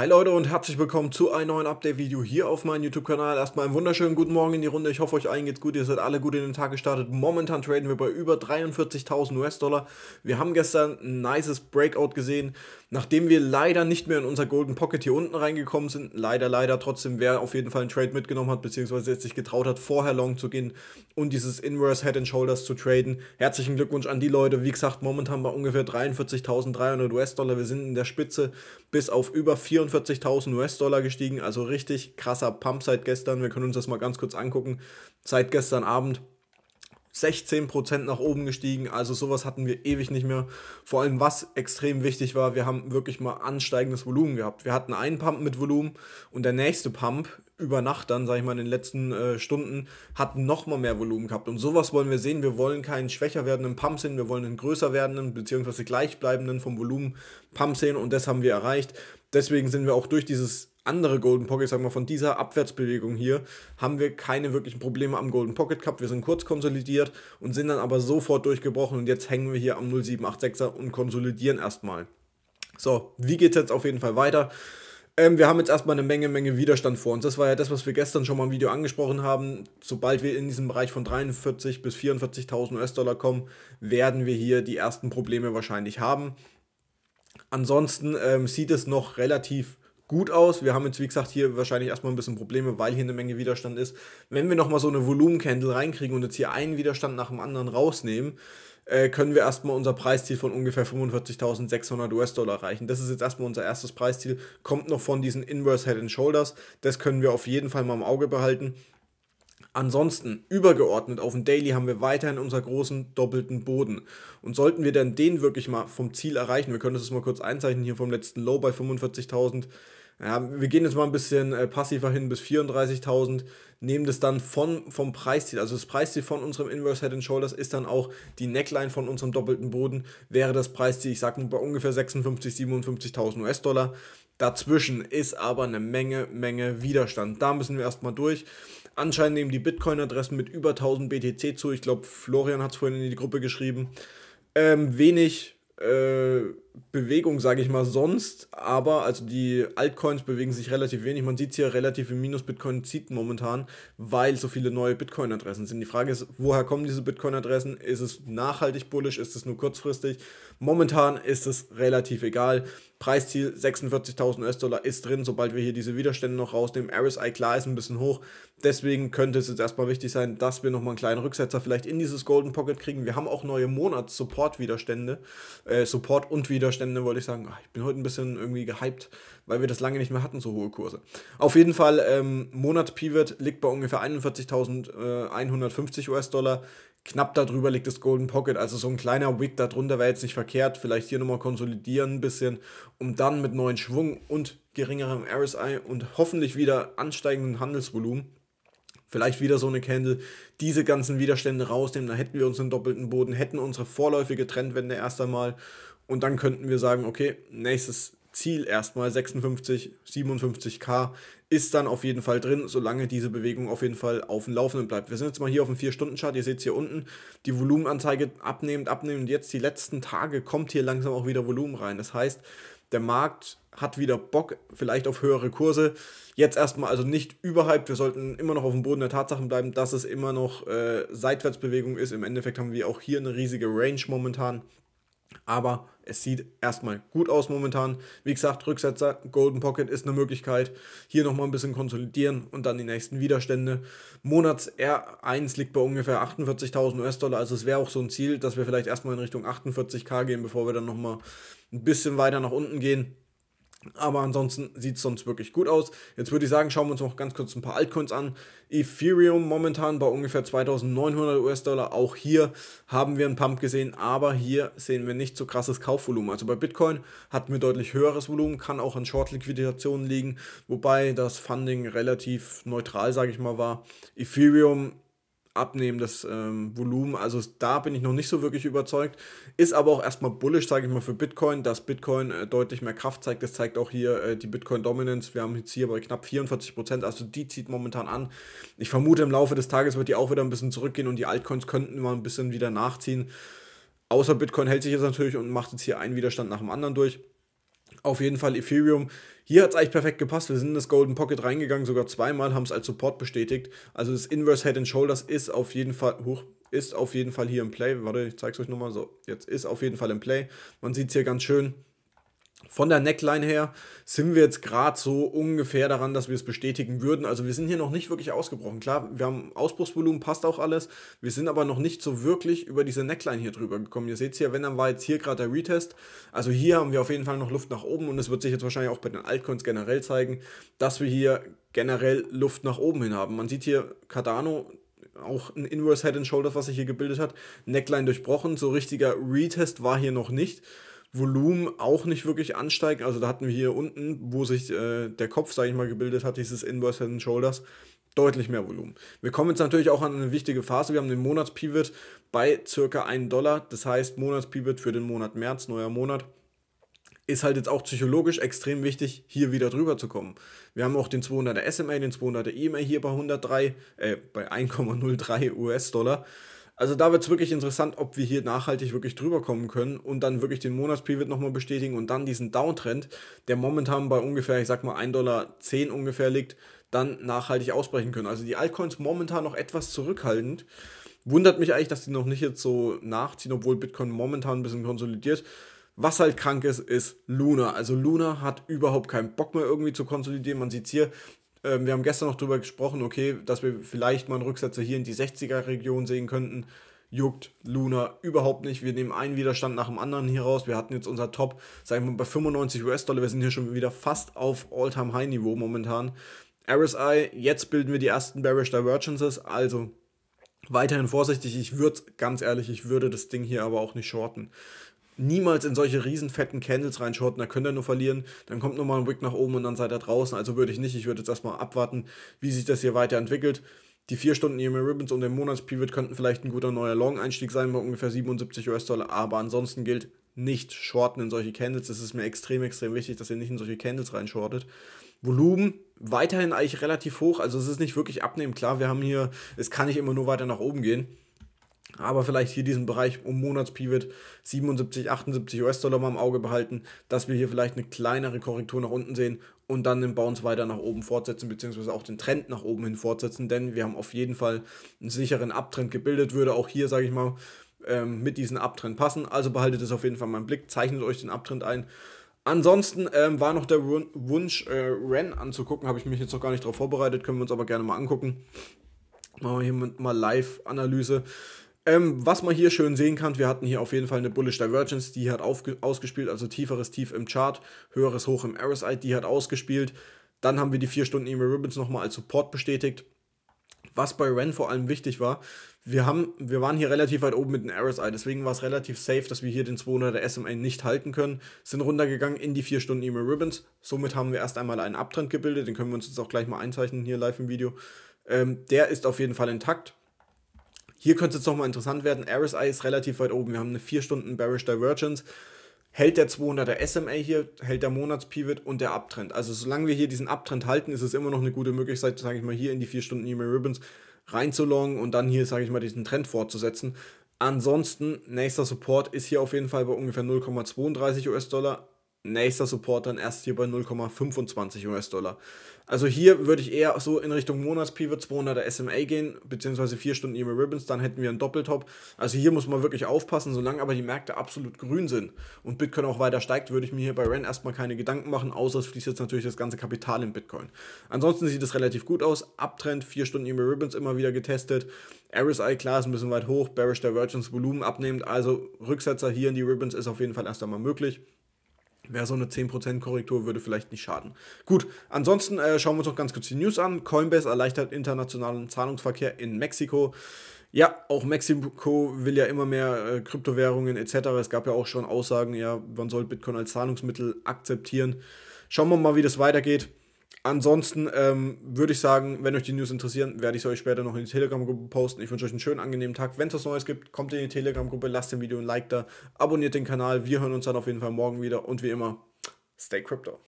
Hi Leute und herzlich willkommen zu einem neuen Update-Video hier auf meinem YouTube-Kanal. Erstmal einen wunderschönen guten Morgen in die Runde. Ich hoffe, euch allen geht's gut. Ihr seid alle gut in den Tag gestartet. Momentan traden wir bei über 43.000 US-Dollar. Wir haben gestern ein nices Breakout gesehen. Nachdem wir leider nicht mehr in unser Golden Pocket hier unten reingekommen sind, leider, leider trotzdem, wer auf jeden Fall einen Trade mitgenommen hat, beziehungsweise jetzt sich getraut hat, vorher long zu gehen und dieses Inverse Head and Shoulders zu traden. Herzlichen Glückwunsch an die Leute. Wie gesagt, momentan bei ungefähr 43.300 US-Dollar. Wir sind in der Spitze bis auf über 44.000 US-Dollar gestiegen. Also richtig krasser Pump seit gestern. Wir können uns das mal ganz kurz angucken. Seit gestern Abend 16% nach oben gestiegen. Also sowas hatten wir ewig nicht mehr. Vor allem was extrem wichtig war, wir haben wirklich mal ansteigendes Volumen gehabt. Wir hatten einen Pump mit Volumen und der nächste Pump über Nacht dann, sage ich mal, in den letzten äh, Stunden hat nochmal mehr Volumen gehabt. Und sowas wollen wir sehen. Wir wollen keinen schwächer werdenden Pump sehen, wir wollen einen größer werdenden bzw. gleichbleibenden vom Volumen Pump sehen und das haben wir erreicht. Deswegen sind wir auch durch dieses andere Golden Pocket, sagen wir von dieser Abwärtsbewegung hier, haben wir keine wirklichen Probleme am Golden Pocket Cup. Wir sind kurz konsolidiert und sind dann aber sofort durchgebrochen und jetzt hängen wir hier am 0786er und konsolidieren erstmal. So, wie geht es jetzt auf jeden Fall weiter? Ähm, wir haben jetzt erstmal eine Menge, Menge Widerstand vor uns. Das war ja das, was wir gestern schon mal im Video angesprochen haben. Sobald wir in diesen Bereich von 43.000 bis 44.000 US-Dollar kommen, werden wir hier die ersten Probleme wahrscheinlich haben. Ansonsten ähm, sieht es noch relativ gut aus. Wir haben jetzt, wie gesagt, hier wahrscheinlich erstmal ein bisschen Probleme, weil hier eine Menge Widerstand ist. Wenn wir nochmal so eine Volumencandle reinkriegen und jetzt hier einen Widerstand nach dem anderen rausnehmen, äh, können wir erstmal unser Preisziel von ungefähr 45.600 US-Dollar erreichen. Das ist jetzt erstmal unser erstes Preisziel, kommt noch von diesen Inverse Head and Shoulders. Das können wir auf jeden Fall mal im Auge behalten. Ansonsten, übergeordnet auf dem Daily haben wir weiterhin unseren großen doppelten Boden. Und sollten wir denn den wirklich mal vom Ziel erreichen, wir können das jetzt mal kurz einzeichnen hier vom letzten Low bei 45.000. Ja, wir gehen jetzt mal ein bisschen äh, passiver hin bis 34.000, nehmen das dann von, vom Preisziel, also das Preisziel von unserem Inverse Head and Shoulders ist dann auch die Neckline von unserem doppelten Boden, wäre das Preisziel, ich sag mal, bei ungefähr 56.000, 57.000 US-Dollar. Dazwischen ist aber eine Menge, Menge Widerstand. Da müssen wir erstmal durch. Anscheinend nehmen die Bitcoin-Adressen mit über 1000 BTC zu. Ich glaube, Florian hat es vorhin in die Gruppe geschrieben. Ähm, wenig. Äh, Bewegung, sage ich mal, sonst, aber also die Altcoins bewegen sich relativ wenig. Man sieht es hier relativ im Minus Bitcoin zieht momentan, weil so viele neue Bitcoin-Adressen sind. Die Frage ist, woher kommen diese Bitcoin-Adressen? Ist es nachhaltig bullish? Ist es nur kurzfristig? Momentan ist es relativ egal. Preisziel 46.000 US-Dollar ist drin, sobald wir hier diese Widerstände noch rausnehmen. RSI klar ist ein bisschen hoch, deswegen könnte es jetzt erstmal wichtig sein, dass wir nochmal einen kleinen Rücksetzer vielleicht in dieses Golden Pocket kriegen. Wir haben auch neue Monats-Support-Widerstände, äh, Support und Widerstände Widerstände, wollte ich sagen. Ach, ich bin heute ein bisschen irgendwie gehypt, weil wir das lange nicht mehr hatten, so hohe Kurse. Auf jeden Fall, ähm, Monats-Pivot liegt bei ungefähr 41.150 äh, US-Dollar. Knapp darüber liegt das Golden Pocket, also so ein kleiner Wick darunter wäre jetzt nicht verkehrt. Vielleicht hier nochmal konsolidieren ein bisschen, um dann mit neuen Schwung und geringerem RSI und hoffentlich wieder ansteigenden Handelsvolumen vielleicht wieder so eine Candle, diese ganzen Widerstände rausnehmen, Da hätten wir unseren doppelten Boden, hätten unsere vorläufige Trendwende erst einmal und dann könnten wir sagen, okay, nächstes Ziel erstmal 56, 57k ist dann auf jeden Fall drin, solange diese Bewegung auf jeden Fall auf dem Laufenden bleibt. Wir sind jetzt mal hier auf dem 4-Stunden-Chart, ihr seht es hier unten, die Volumenanzeige abnehmend, abnehmend. Jetzt die letzten Tage kommt hier langsam auch wieder Volumen rein. Das heißt, der Markt hat wieder Bock, vielleicht auf höhere Kurse. Jetzt erstmal also nicht überhyped, wir sollten immer noch auf dem Boden der Tatsachen bleiben, dass es immer noch äh, Seitwärtsbewegung ist. Im Endeffekt haben wir auch hier eine riesige Range momentan. Aber es sieht erstmal gut aus momentan. Wie gesagt, Rücksetzer, Golden Pocket ist eine Möglichkeit. Hier nochmal ein bisschen konsolidieren und dann die nächsten Widerstände. Monats R1 liegt bei ungefähr 48.000 US-Dollar. Also es wäre auch so ein Ziel, dass wir vielleicht erstmal in Richtung 48k gehen, bevor wir dann nochmal ein bisschen weiter nach unten gehen. Aber ansonsten sieht es sonst wirklich gut aus. Jetzt würde ich sagen, schauen wir uns noch ganz kurz ein paar Altcoins an. Ethereum momentan bei ungefähr 2900 US-Dollar. Auch hier haben wir einen Pump gesehen, aber hier sehen wir nicht so krasses Kaufvolumen. Also bei Bitcoin hatten wir deutlich höheres Volumen, kann auch an Short-Liquidationen liegen, wobei das Funding relativ neutral, sage ich mal, war. Ethereum Abnehmen des ähm, Volumen. Also da bin ich noch nicht so wirklich überzeugt. Ist aber auch erstmal bullish, sage ich mal, für Bitcoin, dass Bitcoin äh, deutlich mehr Kraft zeigt. Das zeigt auch hier äh, die Bitcoin Dominance. Wir haben jetzt hier bei knapp 44 Prozent. Also die zieht momentan an. Ich vermute, im Laufe des Tages wird die auch wieder ein bisschen zurückgehen und die Altcoins könnten mal ein bisschen wieder nachziehen. Außer Bitcoin hält sich jetzt natürlich und macht jetzt hier einen Widerstand nach dem anderen durch. Auf jeden Fall Ethereum. Hier hat es eigentlich perfekt gepasst. Wir sind in das Golden Pocket reingegangen, sogar zweimal, haben es als Support bestätigt. Also das Inverse Head and Shoulders ist auf jeden Fall hoch. Ist auf jeden Fall hier im Play. Warte, ich zeige es euch nochmal. So, jetzt ist auf jeden Fall im Play. Man sieht es hier ganz schön. Von der Neckline her sind wir jetzt gerade so ungefähr daran, dass wir es bestätigen würden. Also wir sind hier noch nicht wirklich ausgebrochen. Klar, wir haben Ausbruchsvolumen, passt auch alles. Wir sind aber noch nicht so wirklich über diese Neckline hier drüber gekommen. Ihr seht es hier, wenn dann war jetzt hier gerade der Retest. Also hier haben wir auf jeden Fall noch Luft nach oben und es wird sich jetzt wahrscheinlich auch bei den Altcoins generell zeigen, dass wir hier generell Luft nach oben hin haben. Man sieht hier Cardano auch ein Inverse Head and Shoulders, was sich hier gebildet hat. Neckline durchbrochen, so richtiger Retest war hier noch nicht. Volumen auch nicht wirklich ansteigen. Also da hatten wir hier unten, wo sich äh, der Kopf, sage ich mal, gebildet hat, dieses Inverse Head and Shoulders, deutlich mehr Volumen. Wir kommen jetzt natürlich auch an eine wichtige Phase. Wir haben den Monatspivot bei circa 1 Dollar. Das heißt, Monatspivot für den Monat März, neuer Monat ist halt jetzt auch psychologisch extrem wichtig, hier wieder drüber zu kommen. Wir haben auch den 200er SMA, den 200er EMA hier bei 103, äh, bei 1,03 US-Dollar. Also da wird es wirklich interessant, ob wir hier nachhaltig wirklich drüber kommen können und dann wirklich den Monatspivot nochmal bestätigen und dann diesen Downtrend, der momentan bei ungefähr, ich sag mal 1,10 Dollar ungefähr liegt, dann nachhaltig ausbrechen können. Also die Altcoins momentan noch etwas zurückhaltend. Wundert mich eigentlich, dass die noch nicht jetzt so nachziehen, obwohl Bitcoin momentan ein bisschen konsolidiert. Was halt krank ist, ist Luna. Also Luna hat überhaupt keinen Bock mehr irgendwie zu konsolidieren. Man sieht es hier, ähm, wir haben gestern noch darüber gesprochen, okay, dass wir vielleicht mal einen Rücksetzer hier in die 60er-Region sehen könnten. Juckt Luna überhaupt nicht. Wir nehmen einen Widerstand nach dem anderen hier raus. Wir hatten jetzt unser Top, sagen wir mal, bei 95 US-Dollar. Wir sind hier schon wieder fast auf All-Time-High-Niveau momentan. RSI, jetzt bilden wir die ersten Bearish Divergences, also weiterhin vorsichtig. Ich würde, ganz ehrlich, ich würde das Ding hier aber auch nicht shorten niemals in solche riesen fetten Candles reinschorten, da könnt ihr nur verlieren. Dann kommt nochmal ein Wick nach oben und dann seid ihr draußen. Also würde ich nicht. Ich würde jetzt erstmal abwarten, wie sich das hier weiterentwickelt. Die vier Stunden EMA Ribbons und der Monatspivot könnten vielleicht ein guter neuer Long-Einstieg sein bei ungefähr 77 US-Dollar, aber ansonsten gilt nicht shorten in solche Candles. Es ist mir extrem, extrem wichtig, dass ihr nicht in solche Candles reinschortet. Volumen weiterhin eigentlich relativ hoch, also es ist nicht wirklich abnehmen. Klar, wir haben hier, es kann nicht immer nur weiter nach oben gehen aber vielleicht hier diesen Bereich um Monatspivot 77, 78 US-Dollar mal im Auge behalten, dass wir hier vielleicht eine kleinere Korrektur nach unten sehen und dann den Bounce weiter nach oben fortsetzen, beziehungsweise auch den Trend nach oben hin fortsetzen, denn wir haben auf jeden Fall einen sicheren Abtrend gebildet, würde auch hier, sage ich mal, ähm, mit diesem Abtrend passen. Also behaltet es auf jeden Fall mal im Blick, zeichnet euch den Abtrend ein. Ansonsten ähm, war noch der Wunsch, äh, Ren anzugucken, habe ich mich jetzt noch gar nicht darauf vorbereitet, können wir uns aber gerne mal angucken. Machen wir hier mal Live-Analyse. Ähm, was man hier schön sehen kann, wir hatten hier auf jeden Fall eine Bullish Divergence, die hat ausgespielt, also tieferes Tief im Chart, höheres Hoch im RSI, die hat ausgespielt. Dann haben wir die 4 Stunden E-Mail Ribbons nochmal als Support bestätigt. Was bei Ren vor allem wichtig war, wir, haben, wir waren hier relativ weit oben mit dem RSI, deswegen war es relativ safe, dass wir hier den 200er SMA nicht halten können. Sind runtergegangen in die 4 Stunden E-Mail Ribbons. Somit haben wir erst einmal einen Abtrend gebildet, den können wir uns jetzt auch gleich mal einzeichnen hier live im Video. Ähm, der ist auf jeden Fall intakt. Hier könnte es jetzt nochmal interessant werden. RSI ist relativ weit oben. Wir haben eine 4 Stunden Bearish Divergence. Hält der 200er SMA hier, hält der Monatspivot und der Abtrend. Also solange wir hier diesen Abtrend halten, ist es immer noch eine gute Möglichkeit, sage ich mal, hier in die 4 Stunden E-Mail Ribbons reinzulongen und dann hier, sage ich mal, diesen Trend fortzusetzen. Ansonsten, nächster Support ist hier auf jeden Fall bei ungefähr 0,32 US-Dollar. Nächster Support dann erst hier bei 0,25 US-Dollar. Also hier würde ich eher so in Richtung Monatspivot 200er SMA gehen, beziehungsweise 4 Stunden EMA Ribbons, dann hätten wir einen Doppeltop. Also hier muss man wirklich aufpassen, solange aber die Märkte absolut grün sind und Bitcoin auch weiter steigt, würde ich mir hier bei REN erstmal keine Gedanken machen, außer es fließt jetzt natürlich das ganze Kapital in Bitcoin. Ansonsten sieht es relativ gut aus. Abtrend, 4 Stunden EMA Ribbons immer wieder getestet. RSI klar ist ein bisschen weit hoch, Bearish Divergence Volumen abnehmend, also Rücksetzer hier in die Ribbons ist auf jeden Fall erst einmal möglich. Wäre so eine 10% Korrektur, würde vielleicht nicht schaden. Gut, ansonsten äh, schauen wir uns noch ganz kurz die News an. Coinbase erleichtert internationalen Zahlungsverkehr in Mexiko. Ja, auch Mexiko will ja immer mehr äh, Kryptowährungen etc. Es gab ja auch schon Aussagen, ja, man soll Bitcoin als Zahlungsmittel akzeptieren. Schauen wir mal, wie das weitergeht. Ansonsten ähm, würde ich sagen, wenn euch die News interessieren, werde ich es euch später noch in die Telegram-Gruppe posten. Ich wünsche euch einen schönen, angenehmen Tag. Wenn es was Neues gibt, kommt in die Telegram-Gruppe, lasst dem Video ein Like da, abonniert den Kanal. Wir hören uns dann auf jeden Fall morgen wieder und wie immer, stay crypto.